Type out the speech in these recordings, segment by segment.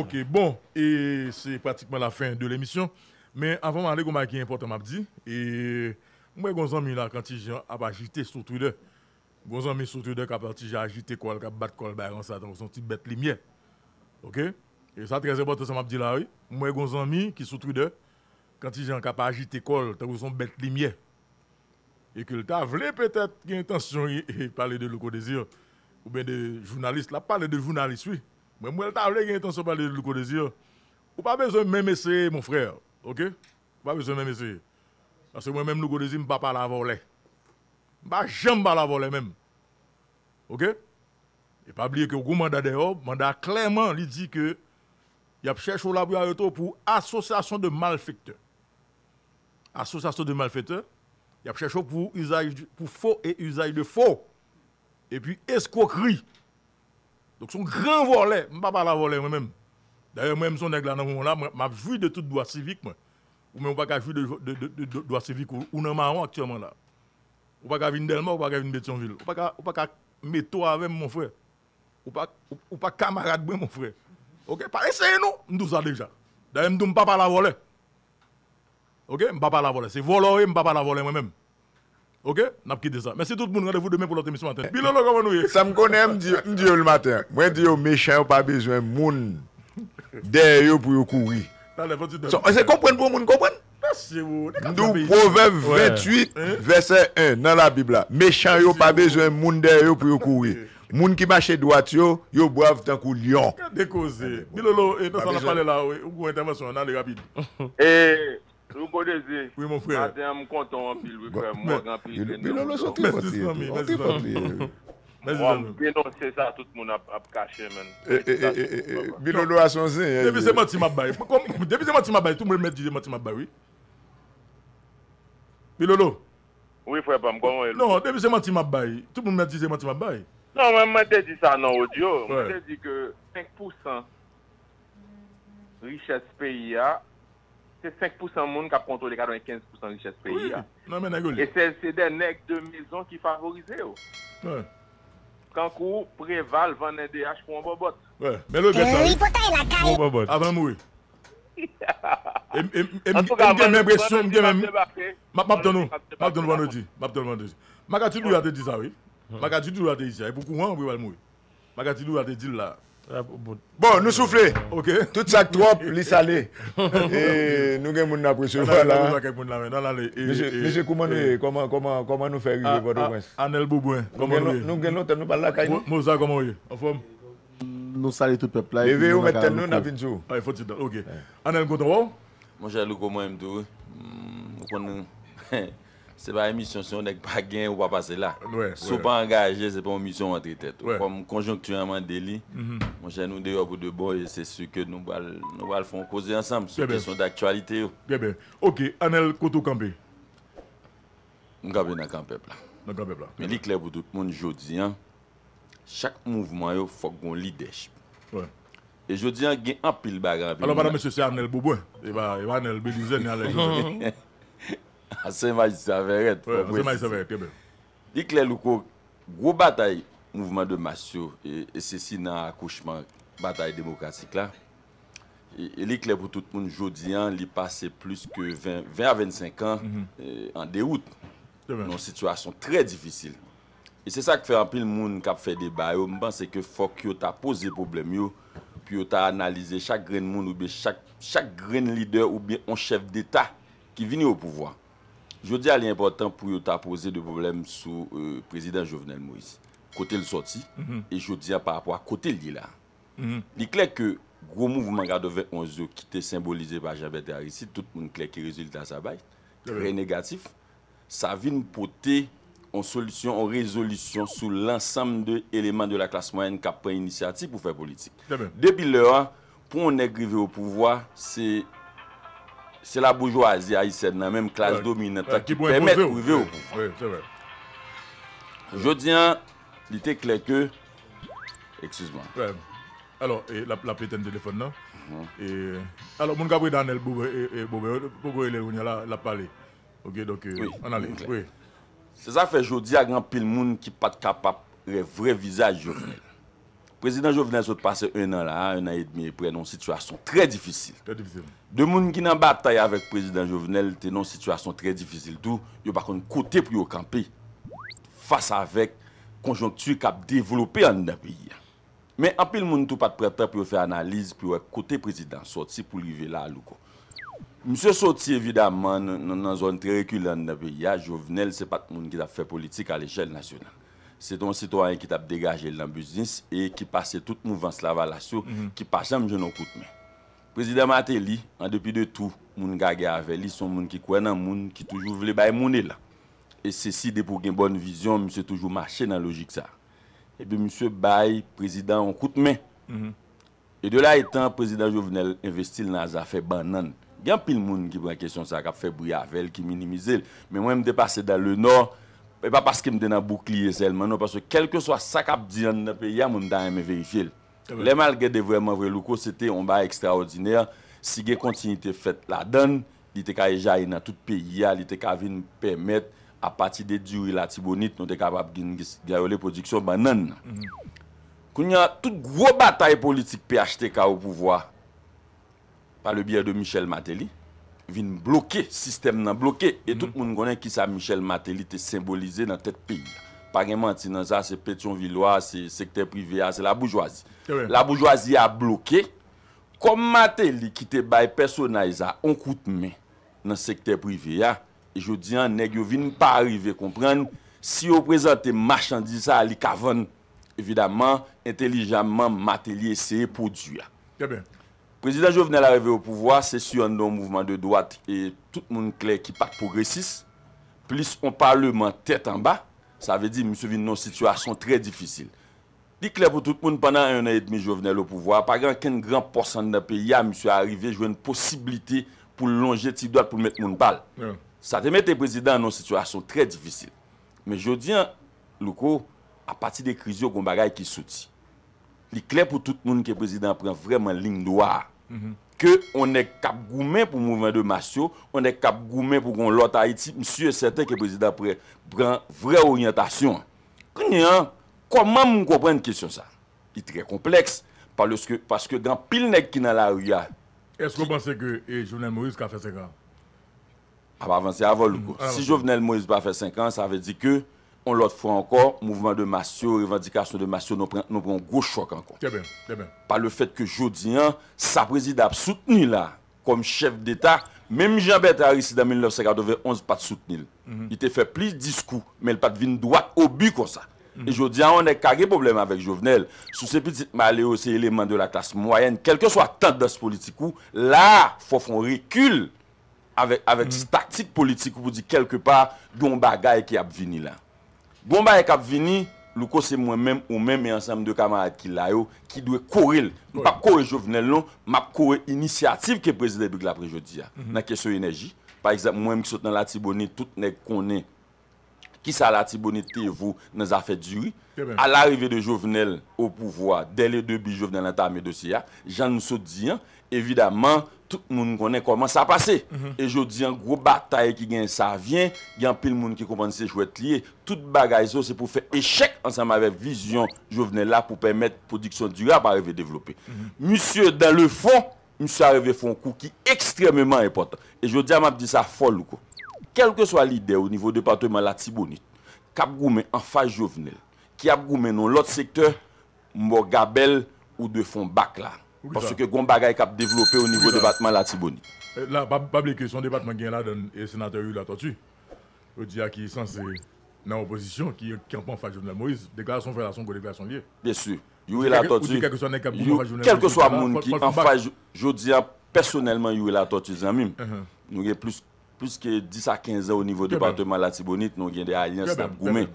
Ok, bon, et c'est pratiquement la fin de l'émission. Mais avant d'aller, comment qui important, m'a et moi, vais là, quand il a ah, bah, agité sur Twitter, mon agité sur Twitter, quand il agité, quoi, battu, quoi, baron ça, son bête lumière. Ok? Et ça, très important, ça m'a là, oui. Moi, mon qui sur Twitter, quand il a agité, quoi, il son bête lumière. Et que t'a voulait peut-être qu'il intention de parler de Loco ou bien de journaliste, là, parler de journaliste, oui. Moi, je t'avais gagné ton parler de Luco vous euh, pas besoin même essayer, mon frère. OK? Pas besoin de même essayer. Parce que moi-même, je ne pas parler voler. Je ne jamais parler voler même. OK? Et pas oublier que le mandat le mandat clairement, il dit que il a au pour association de malfaiteurs. Association de malfaiteurs, il a pour usage pour faux et usage de faux. Et puis escroquerie. Donc son grand volet, je ne pas la voler moi-même. D'ailleurs, moi-même, son nègre là, dans moment là, je jouis de tout droit civique. Moi. Ou même, pas jouir de, de, de, de, droit civique ou, ou non marron actuellement là. Ou pas venir Delma, ou pas venir Bétionville. Ou pas, ou pas mettre toi avec mon frère. Ou pas, ou, ou pas camarade avec mon frère. Ok, pas essayer nous, nous ça déjà. D'ailleurs, je ne pas la voler. Ok, je ne pas la voler. C'est voler, je ne pas la voler moi-même. Ok N'a pas quitté ça. Merci tout le monde. Rendez-vous demain pour l'autre émission matin. Bilolo, comment nous Ça me connaît, me dit le matin. Moi, je dis aux méchants, pas besoin de monde derrière pour courir. C'est comprendre pour le monde, comprendre Nous, Proverbe 28, verset 1, dans la Bible. Méchants, yo pas besoin de monde derrière pour courir. Hein? Moun qui marche droite, yo, yo boivent tant que lion. Décausé. Bilolo, et eh, dans ça, on a parlé là, ou intervention, on a les rapides. Et. Eh, Rikot de zi, ma den non, non, a m konton an pil wifèm Mwen an pi yon. Bilolo chotri pati. Mwen an benonse sa tout moun ap kache men. E, e, e, e, e, e, e, e. Bilolo a chon zi. Devise mati mabay. Devise mati mabay, tout moun men jize mati mabay, oui? Bilolo? Oui, fwe, bèm, kon wè. Non, devise mati mabay, tout moun men jize mati mabay. Non, men men de di sa nan audio. Men de di ke 5% richet peyi a Se 5% moun kap kontore non, de ka dan 15% lichet preyi ya. Nan men nagoli. E se denek de mezon ki favorize yo. Wan. Kan kou preval van endeh pou an bo bot. Wan. Men lò e breta. Avan mou e. E eh, mgen mèm mèm. Mab ton nou. Mab ton nou vande di. Mab ton nou vande di. Maka ti lou ate di sa we. Maka ti lou ate di sa. E pou kou an preval mou e. Maka ti lou ate di la. Bon, nou soufle, tout chak trop li sale, nou gen moun na pwishou, mwen se kouman nou feri? Anel Boubouen, nou gen louten nou balakay? Mouza kouman ouye? Nou sale tout pe play. Ewe, ou met ten nou na vinjou? Ay, foti da, ok. Anel Goton wou? Mwen se alou kouman mdou, mwen kon nou. c'est pas une mission si on n'est pas gain ou pas passer là. Ouais, si on ouais. pas engagé, c'est pas une mission entre tête. Ouais. Comme conjoncturellement délit, mm mm-hmm. mon cher nous dehors pour de bon et c'est sûr que nous nous allons faire causer ensemble sur une questions d'actualité. Bien bien. OK, Anel Koto Campé. Nous sommes dans camp peuple. Dans camp peuple. Mais clair pour tout le monde aujourd'hui hein. Chaque mouvement il faut qu'on leadership. Ouais. Et je dis, il y a un pile bagarre. Alors, madame, monsieur, c'est Anel Boubouin. Et eh va ben, eh ben, Anel Belize, il Asen maj disa veret. Asen maj disa veret, tebe. Likle lukou, gro batay mouvment de masyo, esesi e nan akouchman batay demokratik la. E, e Likle pou tout moun jodi an, li pase plus ke 20 a 25 an an deroute. Non situasyon trey difisil. E se sa ke fe an pil moun kap fe debay ou mban se ke fok yo ta pose problem yo pi yo ta analize chak gren moun ou be chak gren lider ou be on chef d'eta ki vini ou pouvoi. Je dis à l'important pour ta poser de problèmes sous le euh, président Jovenel Moïse. Côté le sorti, mhm. et je dis à par rapport à côté le là. Mhm. Il est clair que gros mouvement garde 11 qui était symbolisé par Jean-Bert tout le monde clair résulte résultat sa bail, très négatif, ça vient porter en solution, en résolution sous l'ensemble de éléments de la classe moyenne qui a pris l'initiative pour faire politique. Depuis l'heure, pour on est au pouvoir, c'est Se la boujou azi a yi sèd nan, mèm klas domine ta ki pèmèt pou yi vè ou pou fè. Oui, c'est vrai. Je diyan, li te klekè, eksizman. Oui, alò, la plèten de lèfon nan. Alò, moun kabwè danel boubè, boubè lè ou nè la pale. Ok, doke, an alè. Se zafè, je diyan, a gran pil moun ki pat kapap re vre vizaj jounet. Prezident Jovenel sote pase un an la, un an et demi, pre non situasyon tre difícil. Tre difícil. De moun ki nan batay avèk prezident Jovenel, te non situasyon tre difícil tou, yo bakon kote pou yo kampe. Fasa avèk konjonktu kap devolope an da biya. Men apil moun tou pat preta pou yo fe analize pou yo kote prezident Soti pou li ve la alouko. Mse Soti evidaman nan zon tre rekule an da biya, Jovenel se pat moun ki da fe politik al ejen nasyonan. c'est un citoyen qui t'a dégagé dans le business et qui passait toute mouvance là-bas mhm. qui pas même jeune n'en de main. Président Matéli, en depuis de tout, il gagé avec lui, son monde qui croit dans monde qui toujours voulait bailler monnaie là. Et ceci de pour une bonne vision, monsieur toujours marché dans la logique ça. Et eh puis monsieur a président en coup de main. Mhm. Et de là étant président Jovenel investit dans les affaires bananes Il y a pile gens qui prend question ça qui fait bruit avec qui minimise. Mais moi je suis dépassé dans le nord E pa paske m dena boukliye selmano, paske kelke swa sakap diyan na peya m m da eme verifye l. Le mal gede vreman vre louko, se te onba ekstraordinèr, si ge kontinite fèt la dan, li te ka e jay nan tout peya, li te ka vin pèmèt a pati de diyo ila tibonit, nou te kapap gin gis gya yo le prodiksyon ban nan. Koun yon tout gro batay politik pe achete ka ou pouvoa, pa le biye de Michel Mateli, vin bloke, sistem nan bloke, et tout mhm. moun konen ki sa Michel Matéli te symbolize nan tet peyi. Parèm an ti nan sa, se Petion-Villois, se Sekter Privéa, ah, se la Bourgeoisie. Eh la Bourgeoisie a bloke, kon Matéli ki te bay personaj a, ah, on koute men nan Sekter Privéa, ah. et je di an, neg yo vin pa arrive kompren, si yo prezante marchandisa li kavon, evidaman, entelijanman Matéli se e eh poudu ya. Ke ben? Prezident Jovenel arreve ou pouvoi, se si yon nou mouvman de doat e tout moun kler ki pat progresis, plis on parle mwen tet an ba, sa ve di msou vi nou situasyon tre difícil. Li kler pou tout moun pandan yon ayet mi Jovenel ou pouvoi, pa gen ken gran porsan nan pe ya msou arreve, jwen posibilite pou lon jeti doat pou met moun bal. Sa te met te prezident nou situasyon tre difícil. Me jodi an, louko, a pati de krizyon kon bagay ki soti. Li kler pou tout moun ke prezident pren vreman ling doa ha, Que on est cap goumé pour mouvement de Massio, on est cap goumé pour l'autre Haïti. Monsieur certain que le président prend vraie orientation. Hein, comment vous m'm comprenez une question ça Il est très complexe. Parce que, parce que dans pile nèg qui dans la rue. Est-ce que vous pensez que eh, Jovenel Moïse a fait 5 ans ah, bah, le mm, Si Jovenel Moïse pas fait 5 ans, ça veut dire que On lot fwa ankon, mouvment de masyo, revendikasyon de masyo, non pran gwo chok ankon. Ke ben, ke ben. Par le fet ke Jodian, sa prezid ap soutenila, kom chef d'Etat, menm Jambet a risi dan 1952, on se pat soutenil. I te fe pli diskou, menl pat vin doat obi kon sa. E Jodian, an e kage problem avèk Jovenel, sou se petit maleo, se eleman de la tas mwayen, kelke swa tendos politikou, la, fwo fon rekul, avèk di mhm. taktik politikou, pou di kelke pa, yon bagay ki ap vinilan. Gwamba bon ek ap vini, lukos e mwen menm ou menm e ansam de kamarad ki layo, ki dwe korel, nou pa korel jovenel non, map korel inisiativ ke prezident de la prejodi ya, mhm. nan kesyo enerji. Par exemple, mwenm ki sot nan lati boni, tout ne konen, Ki sa la ti bonite vou nan zafè djuri. A l'arive de Jouvenel ou pouvoi, del e debi Jouvenel anta me dosiya, jan nou so diyan, evidaman, tout moun konen koman sa pase. E joun diyan, gro bataye ki gen sa vyen, gen pil moun ki koman se chouet liye. Tout bagay sou se pou fe echec ansan ma ve vizyon Jouvenel la pou pèmèt prodiksyon djura pa revè devlopè. Moussie, dan le fon, moussie a revè fon kou ki ekstremèman epotan. E joun diyan, map di sa fol ou kou. kelke swa lide ou nivou debatman la tibouni, kap goumen an fay jovenel, ki ap goumen nou lot sektor, mwo gabel ou defon bak la. Porsi ke goun bagay kap devlopè ou nivou debatman la tibouni. La pabli kesyon debatman gen la den senatè yu la totu, ou diya ki san se nan oposisyon ki an pan fay jovenel. Moiz, deklarasyon fay lasyon goun deklarasyon liye. Desu, yu yu la totu, kelke swa moun ki an fay jovenel, jou diya personelman yu yu la totu, zanmim, yu yu plus kap Piske 10 a 15 an ou nivou departement la tibounit, nou gen de a yon stab goumen.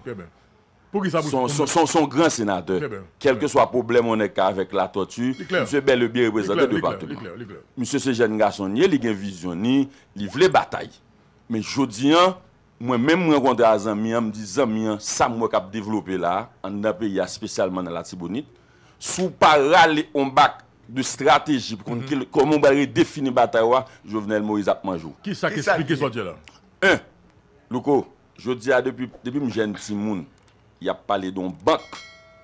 Son son gran senatèr. Kelke swa problem onè ka avèk la totu, msè bel le bi reprezentèr departement. Msè Sejen Ngasonyè li gen vizyon ni, li vle batay. Men jodi an, mwen men mwen konde a zan mi an, mdi zan mi an, sa mwen kap devlopè la, an apè ya spesyalman la tibounit, sou parale ombak De strateji pou konn ki kon moun mhm. bari defini bat awa, Jovenel Moriz ap manjou. Ki sa ki explike sa di la? Un, louko, je di a depi mwen jen ti moun, ya pale don bak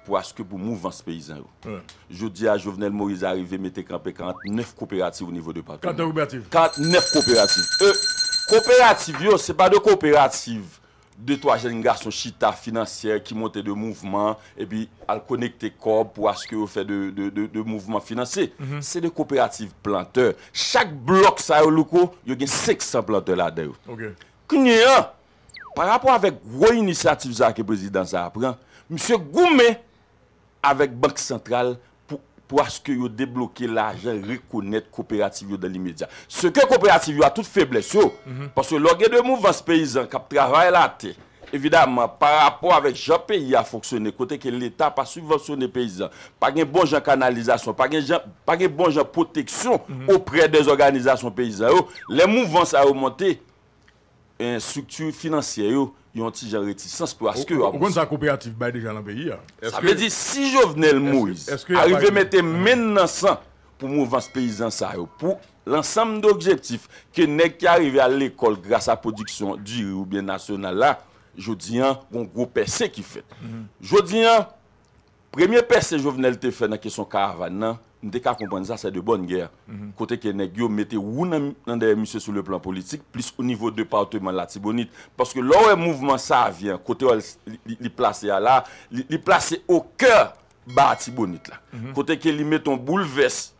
pou aske pou mouvan se peyizan yo. Je di a Jovenel Moriz arive metekan pekant nef kooperatif ou nivou de pati. Kant nef kooperatif? Kant nef kooperatif. Kooperatif yo, se pa de kooperatif. 2-3 jen nga son chita financier ki mm-hmm. monte de mouvment e pi al konekte kob pou aske ou fe de mouvment finanse. Se de kooperatif planteur. Chak blok sa yo louko, yo gen 600 planteur la deyo. Kou nye an, pa rapo avèk woy inisiatif zake prezident sa apren, M. Goumè, avèk bank sentral, pou aske yo deblouke la ajen rekounet kooperativ yo dan li medya. Se ke kooperativ yo a tout febles yo, mhm. paske lor gen de mouvans peyizan kap travay la te, evidaman, pa rapor avek jan peyi a foksyone, kote ke l'Etat pa subvansyon de peyizan, pa gen bonjan kanalizasyon, pa gen bonjan poteksyon opre de zorganizasyon peyizan yo, le mouvans a oumonte, Eh, yon ti jan retisans pou aske yo abonsan. Ou kon sa kooperatif bay de jan la beyi ya? Sa ve di si jovenel mou iz, arive mette men nasan pou mou vans peyizans sa yo, pou lansam de objektif ke neke arive a l'ekol grasa prodiksyon diri ou biye nasyonal la, jodi an, goun gwo perse ki fet. Mhm. Jodi an, premye perse jovenel te fet na kesyon karavan nan, Nde ka komponisa se de bon gen, mhm. kote ke ne gyo mette wou nan de emisyon sou le plan politik, plis ou nivou de paote man la tibonit. Paske lor e mouvman sa avyen, kote li plase ala, li plase o keur ba tibonit la. Mhm. Kote ke li metton bouleves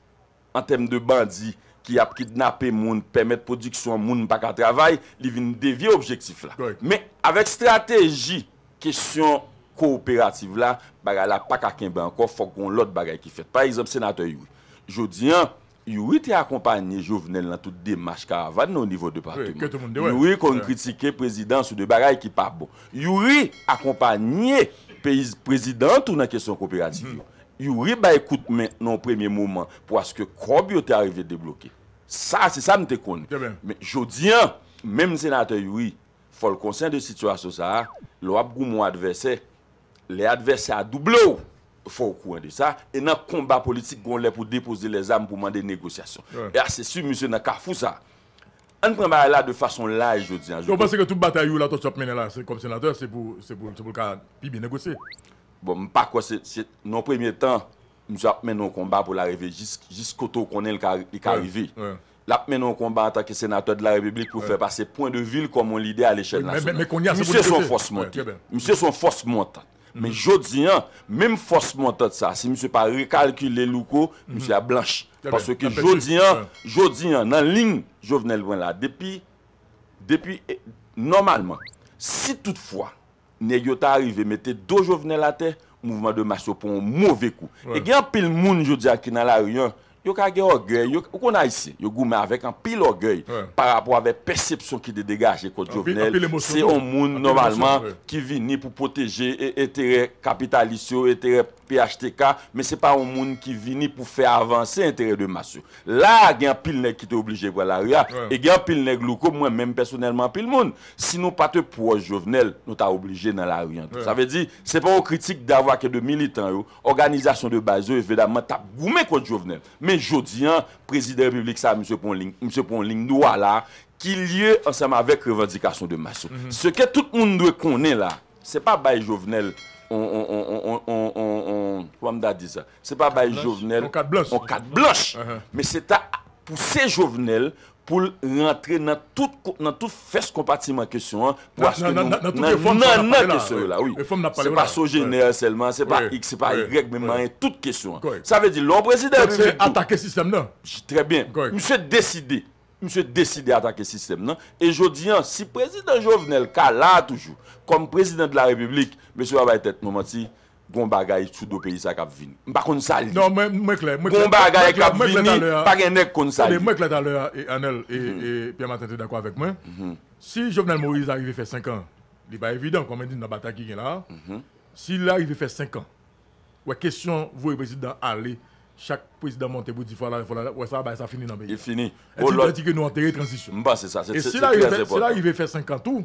en tem de bandi ki ap kidnape moun, pemet prodiksyon moun baka travay, li vin devye objektif la. Me, avek strategi, kesyon... kooperative la, bagay la pa kaken be anko, fok kon lot bagay ki fet. Pa yi zom senatoy yu. Jodi an, yu yi te akompanyen jovenel nan tout demach karavan nou nivou de parten. Yu yi kon kritike prezident sou de bagay ki pa bon. Yu yi akompanyen prezident tou nan kesyon kooperatif yon. Yu yi ba ekout men nou premye mouman pou aske kobi yo te arrive de bloke. Sa, se sa mte kon. Jodi an, men senatoy yu yi fol konsen de situasyon sa, lo ap gou mou adversey, les adversaires doublent, il faut au courant de ça. Et dans le combat politique, on pour déposer les armes pour demander négociation. Et c'est sûr, monsieur, Nakafou ça. On prend là de façon large, je dis. Vous hein, pensez que toute bataille où la là, comme sénateur, c'est pour, c'est pour, pour le cas bien négocier Bon, pas quoi, c'est, dans premier temps, nous avons mis un combat pour l'arrivée jusqu'au temps qu'on est arrivé. La mis un combat en tant que sénateur de la République pour faire passer point de ville comme on l'idée à l'échelle nationale. Mais, mais, mais Monsieur son force montée. Monsieur son force montante. Men jodi an, mèm fos mwantat sa, si msè pa rekalkile louko, msè a blanchi. Paswè ki jodi an, jodi an, nan ling, jow vnen lwen la. Depi, eh, normalman, si toutfwa, ne yota arrive mette do jow vnen la te, mouvman de masyo pou mwove kou. E gen apil moun jodi an ki nan la riyon. yo kage ogye, yo kona isi, yo goumen avèk an pil ogye par rapport avèk persepsyon ki de degajè kot jovenel, se yon moun normalman ki vini pou poteje etere e- kapitalistyo, etere VHTK, men se pa ou moun ki vini pou fe avanse entere de maso. La, gen pil nek ki te oblije pou la riyan, e gen pil nek loukou, mwen men personelman pil moun. Sinon, pa te pou ou jovenel, nou ta oblije nan la riyan. Sa ve di, se pa ou kritik d'avwa ke de militant ou, organizasyon de base ou, evidemment, ta goume kwa jovenel. Men jodi an, prezidè republik sa msè Ponling, msè Ponling, nou wala ki lye ansèm avèk revendikasyon de maso. Se ke mm-hmm. tout moun dwe konen la, se pa baye jovenel Ou amda di sa Se pa baye jovenel On kat bloche uh-huh. Mais se ta pou se jovenel Pou rentre nan tout Fes kompati man kesyon Nan tout reform napalè la Se pa soje nè an selman Se pa x se pa y menman Tout kesyon Sa ve di lò prezident Mse deside monsieur décidé d'attaquer le système. Non? Et je dis, hein, si le président Jovenel, là toujours, comme président de la République, monsieur va être nous mentir, Gon bagay sou do pays ça kap vini. Mpa kon sali. Non, mwen kle. Gon bagay kap vini, pa gen nek kon sali. Mwen kle et Anel, et mm-hmm. Pierre Martin te d'accord avec moi. Mm-hmm. Si Jovenel Moïse arrive faire 5 ans, li ba évident comme on dit dans bata ki gen la, si mm-hmm. S'il arrive faire 5 ans, question question vous le président allez Chak prezidant monte bou di fwa la, fwa la la, wè sa, bè yè sa fini nan bè yè. Yè fini. Yè ti mwen di kè nou anterè transition. Mba, sè sa, sè ti la zèpote. Sè la yè fè 50 ou,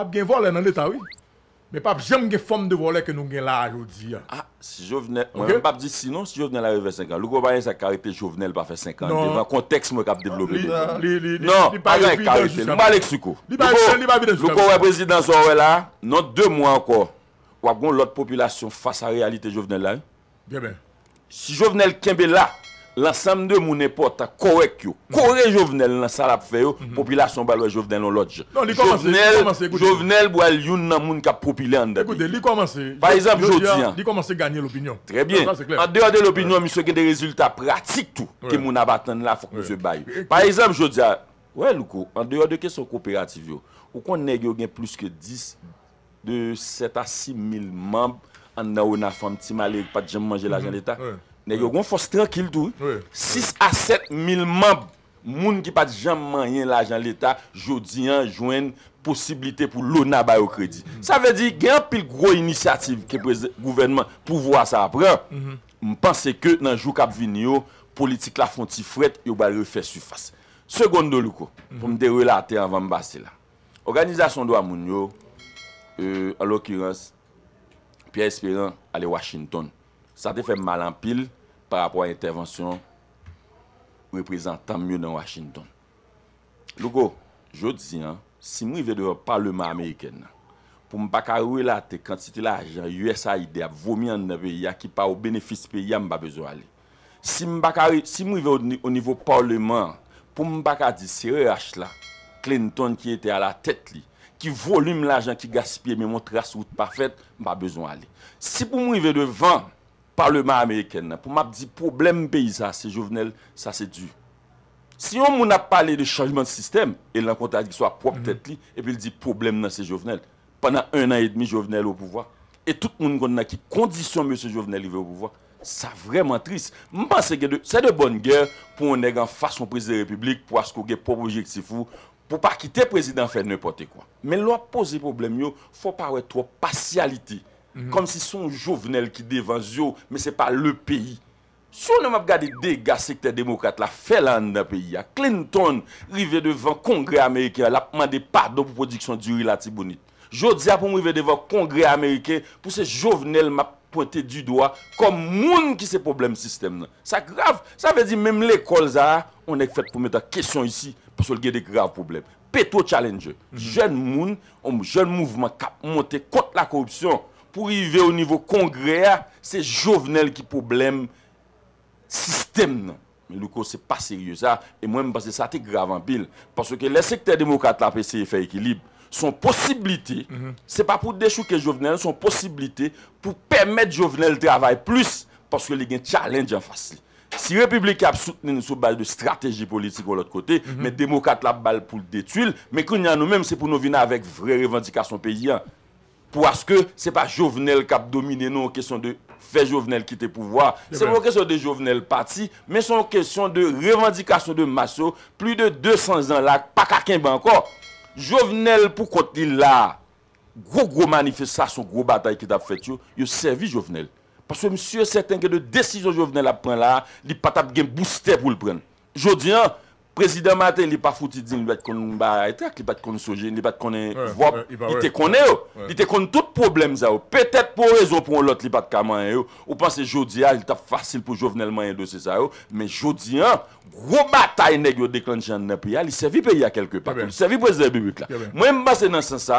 ap gen vòlè nan lè ta wè. Mè pap, jèm gen fòm de vòlè kè nou gen la a jò di ya. Ha, si jòvnel, mè pap di, sinon, si jòvnel non. a rè fè 50, lò kò bè yè sa karité jòvnel pa fè 50. Non, lè, lè, lè, lè, lè, lè, lè, lè, lè, lè, lè, lè, lè, lè, Si jovenel kembe la, lansam de moun epota korek yo. Korek jovenel nan salap feyo, popilasyon balwe jovenel non lodje. Jovenel bou al youn nan moun ka popile andan. E gude, li komanse, li komanse ganyen l'opinyon. Trebyen, an dewa de l'opinyon miso gen de rezultat pratik tou ke moun abatan la fok mou se bayo. Par exemple, jo diya, we lukou, an dewa de kesyon kooperatif yo, ou kon neg yo gen plus ke 10, de 7 a 6 mil mamb, an nan wè nan fèm ti malè ki pati jèm manjè l'ajan mm-hmm. l'Etat, ne yo gwen fòs tranquil tou. 6 a 7 mil man, moun ki pati jèm manjè l'ajan l'Etat, jò diyan jwen posibilite pou lò nan bayo kredi. Mm-hmm. Sa vè di, gen apil gro inisiativ ke gouvernement pou vwa sa apren, mwen mm-hmm. panse ke nan jou kap vini yo, politik la fon ti fret, yo ba refè su fass. Se gwen do lou ko, pou mde relate avan mba se la. Organizasyon do amoun yo, euh, alo kirense, Pi espèran alè Washington. Sa te fè malan pil par rapport a intervensyon reprezentan myon nan Washington. Loko, jò di, si mou i ve de parlement Ameriken, pou m baka roue la te kantitilajan USAID a vomi an nebe ya ki pa ou benefis pe yam ba bezwa li. Si mou i ve o nivou parlement, pou m baka di se reach la Clinton ki ete a la tèt li ki volume l'ajan ki gaspye, mi moun trase wout pafet, ma bezon ale. Si pou moun i ve devan, parleman Ameriken nan, pou map di problem pe yi sa, se jovenel, sa se du. Si yon moun ap pale de chanjman de sistem, el nan konta di ki so ap wop mm-hmm. tet li, epi el di problem nan se jovenel, panan un an et demi jovenel wopouwa, et tout moun kon nan ki kondisyon moun se jovenel i ve wopouwa, sa vreman tris. Moun pan se gen de, se de bon gen, pou moun negan fason prez de republik, pou asko gen pou projekte si fou, pou pa ki te prezident fè nè pote kwa. Men lò a pose problem yo, fò pa wè tro pasyalite. Kom si son jovenel ki devan yo, men se pa le peyi. Sou nou map gade dega sekte demokrate la, fè lan nan peyi ya. Clinton rive devan kongre Amerike, la mande pardon pou prodiksyon di rilati boni. Jot zia pou mou rive devan kongre Amerike, pou se jovenel map pote du doa, kom moun ki se problem sistem nan. Sa grav, sa vezi menm lè kol zara, onè fèt pou mèt a kesyon isi, pou sou l gen de grave problem. Peto challenger. Mhm. Jwen moun, jwen mouvment kap, monte kote la korupsyon, pou rive au nivou kongrea, se jovenel ki problem, sistem nan. Men louko, se pa serye sa, e mwen m base sa te grave an pil, pou sou ke le sekte demokat la PCF ekilib, son posibilite, mhm. se pa pou deshouke jovenel, son posibilite, pou permette jovenel travay plus, pou sou l gen challenger fasi. Si republik ap soutnen sou base de strategi politik ou l'ot kote, me demokat la bal pou detuil, me koun yon nou menm se pou nou vina avèk vre revendikasyon peyi an. Po aske, se pa Jovenel kap domine nou an kesyon de fè Jovenel kite pouvoi. Se pou kesyon de Jovenel pati, men son kesyon de revendikasyon de maso, pli de 200 an la, pa kaken banko. Jovenel pou kote li la, gro-gro manifestasyon, gro batay ki tap fètyo, yo servi Jovenel. Pas wè msè yon sèten ke de desisyon jovenel ap pren la, li pat ap gen boostè pou l pren. Jodi an, prezident Maten li pa fouti din li pat konen baray trak, li pat konen sojen, li pat konen vop, li te konen yo. Li te konen tout problem za yo. Petèt pou rezon pou lot li pat kaman yo. Ou pan se jodi an, li tap fasil pou jovenel manye do se za yo. Men jodi an, wou batay neg yo deklan chan nepe ya, li sevi pe ya kelke pat. Li sevi pwè zè bibik la. Mwen mba se nan san sa.